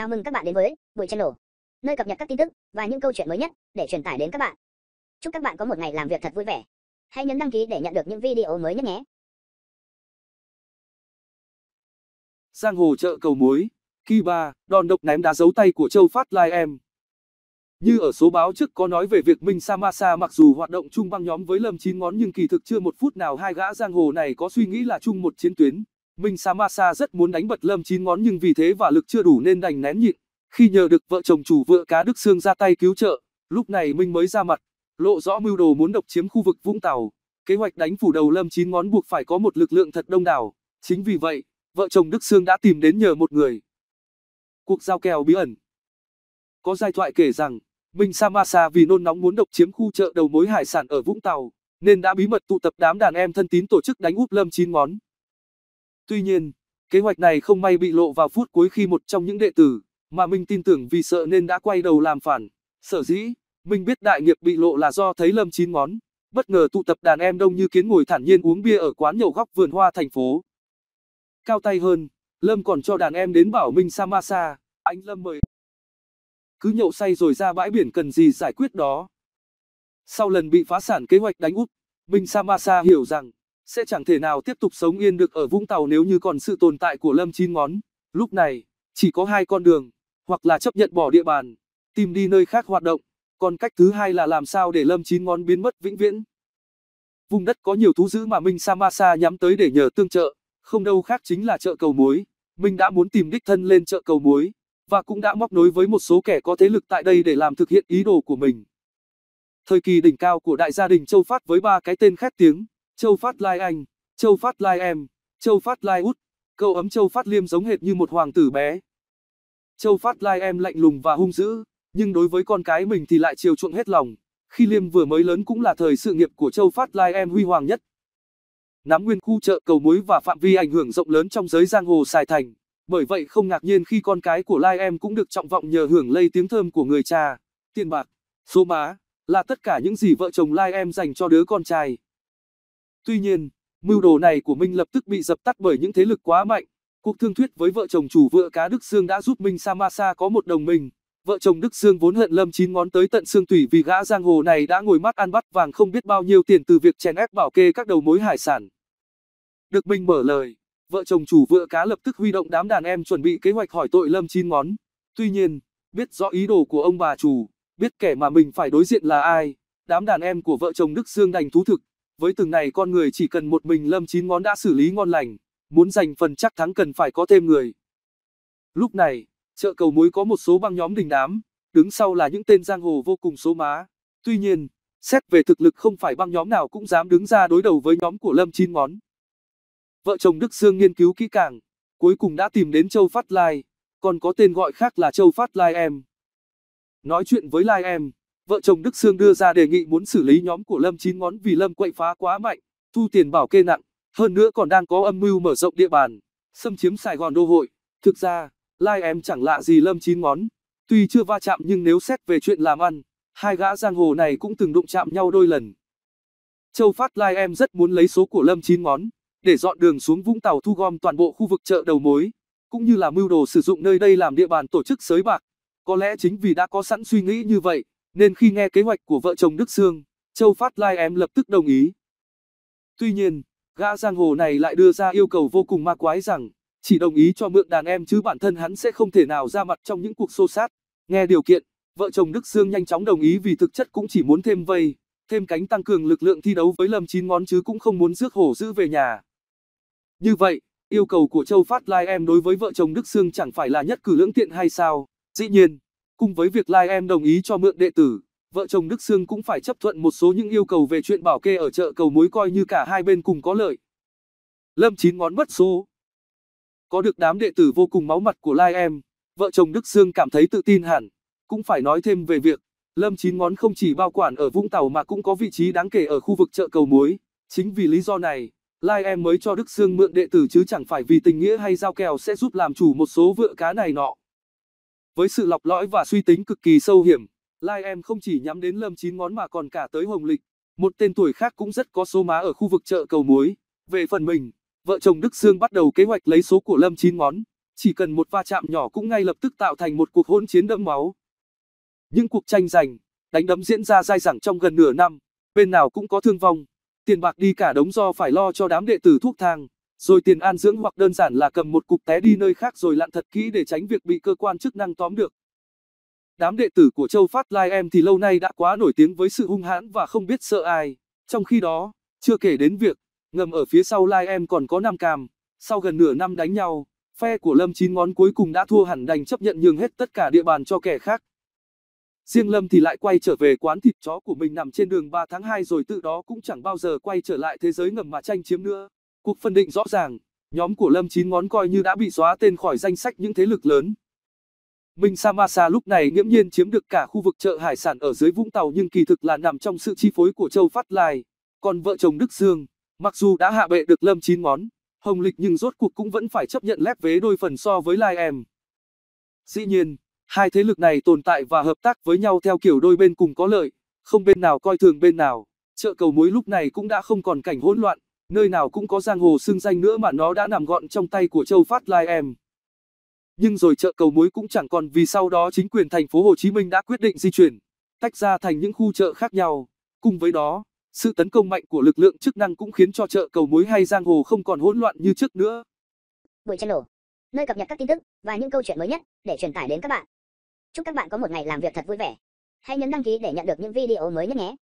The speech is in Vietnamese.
Chào mừng các bạn đến với Buổi Channel, nơi cập nhật các tin tức và những câu chuyện mới nhất để truyền tải đến các bạn. Chúc các bạn có một ngày làm việc thật vui vẻ. Hãy nhấn đăng ký để nhận được những video mới nhất nhé. Giang hồ chợ cầu mối, Kiba, đòn độc ném đá giấu tay của Châu Phát Lai em. Như ở số báo trước có nói về việc Minh Samasa mặc dù hoạt động chung băng nhóm với Lâm Chín Ngón nhưng kỳ thực chưa một phút nào hai gã giang hồ này có suy nghĩ là chung một chiến tuyến. Minh Samasa rất muốn đánh bật Lâm chín ngón nhưng vì thế và lực chưa đủ nên đành nén nhịn. Khi nhờ được vợ chồng chủ vựa cá Đức Sương ra tay cứu trợ, lúc này Minh mới ra mặt, lộ rõ mưu đồ muốn độc chiếm khu vực Vũng Tàu. Kế hoạch đánh phủ đầu Lâm chín ngón buộc phải có một lực lượng thật đông đảo. Chính vì vậy, vợ chồng Đức Sương đã tìm đến nhờ một người. Cuộc giao kèo bí ẩn Có giai thoại kể rằng, Minh Samasa vì nôn nóng muốn độc chiếm khu chợ đầu mối hải sản ở Vũng Tàu, nên đã bí mật tụ tập đám đàn em thân tín tổ chức đánh úp Lâm chín ngón. Tuy nhiên, kế hoạch này không may bị lộ vào phút cuối khi một trong những đệ tử mà minh tin tưởng vì sợ nên đã quay đầu làm phản. Sở dĩ, minh biết đại nghiệp bị lộ là do thấy Lâm chín ngón, bất ngờ tụ tập đàn em đông như kiến ngồi thản nhiên uống bia ở quán nhậu góc vườn hoa thành phố. Cao tay hơn, Lâm còn cho đàn em đến bảo Minh Samasa, anh Lâm mời. Cứ nhậu say rồi ra bãi biển cần gì giải quyết đó. Sau lần bị phá sản kế hoạch đánh úp, Minh Samasa hiểu rằng sẽ chẳng thể nào tiếp tục sống yên được ở Vũng Tàu nếu như còn sự tồn tại của Lâm Chín Ngón. Lúc này, chỉ có hai con đường, hoặc là chấp nhận bỏ địa bàn, tìm đi nơi khác hoạt động, còn cách thứ hai là làm sao để Lâm Chín Ngón biến mất vĩnh viễn. Vùng đất có nhiều thú dữ mà Minh Samasa nhắm tới để nhờ tương trợ, không đâu khác chính là chợ cầu muối. Minh đã muốn tìm đích thân lên chợ cầu muối và cũng đã móc nối với một số kẻ có thế lực tại đây để làm thực hiện ý đồ của mình. Thời kỳ đỉnh cao của đại gia đình Châu Phát với ba cái tên khét tiếng, Châu Phát Lai Anh, Châu Phát Lai Em, Châu Phát Lai Út, cậu ấm Châu Phát Liêm giống hệt như một hoàng tử bé. Châu Phát Lai Em lạnh lùng và hung dữ, nhưng đối với con cái mình thì lại chiều chuộng hết lòng. Khi Liêm vừa mới lớn cũng là thời sự nghiệp của Châu Phát Lai Em huy hoàng nhất. Nắm nguyên khu chợ cầu mối và phạm vi ảnh hưởng rộng lớn trong giới giang hồ Sài Thành, bởi vậy không ngạc nhiên khi con cái của Lai Em cũng được trọng vọng nhờ hưởng lây tiếng thơm của người cha. Tiền bạc, số má, là tất cả những gì vợ chồng Lai Em dành cho đứa con trai. Tuy nhiên, mưu đồ này của Minh lập tức bị dập tắt bởi những thế lực quá mạnh. Cuộc thương thuyết với vợ chồng chủ vựa cá Đức Sương đã giúp Minh Samasa có một đồng minh. Vợ chồng Đức Sương vốn hận Lâm chín ngón tới tận xương tủy vì gã giang hồ này đã ngồi mắt ăn bắt vàng không biết bao nhiêu tiền từ việc chèn ép bảo kê các đầu mối hải sản. Được Minh mở lời, vợ chồng chủ vựa cá lập tức huy động đám đàn em chuẩn bị kế hoạch hỏi tội Lâm chín ngón. Tuy nhiên, biết rõ ý đồ của ông bà chủ, biết kẻ mà mình phải đối diện là ai, đám đàn em của vợ chồng Đức Sương đành thú thực. Với từng này con người chỉ cần một mình Lâm chín ngón đã xử lý ngon lành, muốn giành phần chắc thắng cần phải có thêm người. Lúc này, chợ cầu mối có một số băng nhóm đình đám, đứng sau là những tên giang hồ vô cùng số má. Tuy nhiên, xét về thực lực không phải băng nhóm nào cũng dám đứng ra đối đầu với nhóm của Lâm chín ngón. Vợ chồng Đức Sương nghiên cứu kỹ càng, cuối cùng đã tìm đến Châu Phát Lai, còn có tên gọi khác là Châu Phát Lai em. Nói chuyện với Lai em, vợ chồng Đức Sương đưa ra đề nghị muốn xử lý nhóm của Lâm chín ngón vì Lâm quậy phá quá mạnh, thu tiền bảo kê nặng, hơn nữa còn đang có âm mưu mở rộng địa bàn, xâm chiếm Sài Gòn đô hội. Thực ra, Lai em chẳng lạ gì Lâm chín ngón, tuy chưa va chạm nhưng nếu xét về chuyện làm ăn, hai gã giang hồ này cũng từng đụng chạm nhau đôi lần. Châu Phát Lai em rất muốn lấy số của Lâm chín ngón, để dọn đường xuống Vũng Tàu thu gom toàn bộ khu vực chợ đầu mối, cũng như là mưu đồ sử dụng nơi đây làm địa bàn tổ chức sới bạc. Có lẽ chính vì đã có sẵn suy nghĩ như vậy, nên khi nghe kế hoạch của vợ chồng Đức Sương, Châu Phát Lai em lập tức đồng ý. Tuy nhiên, gã giang hồ này lại đưa ra yêu cầu vô cùng ma quái rằng, chỉ đồng ý cho mượn đàn em chứ bản thân hắn sẽ không thể nào ra mặt trong những cuộc xô sát. Nghe điều kiện, vợ chồng Đức Sương nhanh chóng đồng ý vì thực chất cũng chỉ muốn thêm vây, thêm cánh tăng cường lực lượng thi đấu với Lâm Chín Ngón chứ cũng không muốn rước hổ giữ về nhà. Như vậy, yêu cầu của Châu Phát Lai em đối với vợ chồng Đức Sương chẳng phải là nhất cử lưỡng tiện hay sao? Dĩ nhiên, Cùng với việc Lai Em đồng ý cho mượn đệ tử, vợ chồng Đức Sương cũng phải chấp thuận một số những yêu cầu về chuyện bảo kê ở chợ cầu mối coi như cả hai bên cùng có lợi. Lâm Chín ngón mất số. Có được đám đệ tử vô cùng máu mặt của Lai Em, vợ chồng Đức Sương cảm thấy tự tin hẳn. Cũng phải nói thêm về việc, Lâm Chín ngón không chỉ bao quản ở Vũng Tàu mà cũng có vị trí đáng kể ở khu vực chợ cầu mối. Chính vì lý do này, Lai Em mới cho Đức Sương mượn đệ tử chứ chẳng phải vì tình nghĩa hay giao kèo sẽ giúp làm chủ một số vựa cá này nọ. Với sự lọc lõi và suy tính cực kỳ sâu hiểm, Lai em không chỉ nhắm đến Lâm Chín Ngón mà còn cả tới Hồng Lịch, một tên tuổi khác cũng rất có số má ở khu vực chợ cầu muối. Về phần mình, vợ chồng Đức Sương bắt đầu kế hoạch lấy số của Lâm Chín Ngón, chỉ cần một va chạm nhỏ cũng ngay lập tức tạo thành một cuộc hỗn chiến đẫm máu. Những cuộc tranh giành, đánh đấm diễn ra dai dẳng trong gần nửa năm, bên nào cũng có thương vong, tiền bạc đi cả đống do phải lo cho đám đệ tử thuốc thang rồi tiền an dưỡng hoặc đơn giản là cầm một cục té đi nơi khác rồi lặn thật kỹ để tránh việc bị cơ quan chức năng tóm được. Đám đệ tử của Châu Phát Lai em thì lâu nay đã quá nổi tiếng với sự hung hãn và không biết sợ ai. Trong khi đó, chưa kể đến việc, ngầm ở phía sau Lai em còn có Nam Cam, sau gần nửa năm đánh nhau, phe của Lâm chín ngón cuối cùng đã thua hẳn đành chấp nhận nhường hết tất cả địa bàn cho kẻ khác. Riêng Lâm thì lại quay trở về quán thịt chó của mình nằm trên đường 3 tháng 2 rồi tự đó cũng chẳng bao giờ quay trở lại thế giới ngầm mà tranh chiếm nữa. Cuộc phân định rõ ràng, nhóm của Lâm Chín Ngón coi như đã bị xóa tên khỏi danh sách những thế lực lớn. Minh Samasa lúc này nghiễm nhiên chiếm được cả khu vực chợ hải sản ở dưới Vũng Tàu nhưng kỳ thực là nằm trong sự chi phối của Châu Phát Lai. Còn vợ chồng Đức Dương, mặc dù đã hạ bệ được Lâm Chín Ngón, Hồng Lịch nhưng rốt cuộc cũng vẫn phải chấp nhận lép vế đôi phần so với Lai Em. Dĩ nhiên, hai thế lực này tồn tại và hợp tác với nhau theo kiểu đôi bên cùng có lợi, không bên nào coi thường bên nào. Chợ cầu muối lúc này cũng đã không còn cảnh hỗn loạn, nơi nào cũng có giang hồ xưng danh nữa mà nó đã nằm gọn trong tay của Châu Phát Lai em. Nhưng rồi chợ cầu muối cũng chẳng còn vì sau đó chính quyền thành phố Hồ Chí Minh đã quyết định di chuyển, tách ra thành những khu chợ khác nhau. Cùng với đó, sự tấn công mạnh của lực lượng chức năng cũng khiến cho chợ cầu muối hay giang hồ không còn hỗn loạn như trước nữa. Buổi channel, nơi cập nhật các tin tức và những câu chuyện mới nhất để truyền tải đến các bạn. Chúc các bạn có một ngày làm việc thật vui vẻ. Hãy nhấn đăng ký để nhận được những video mới nhất nhé.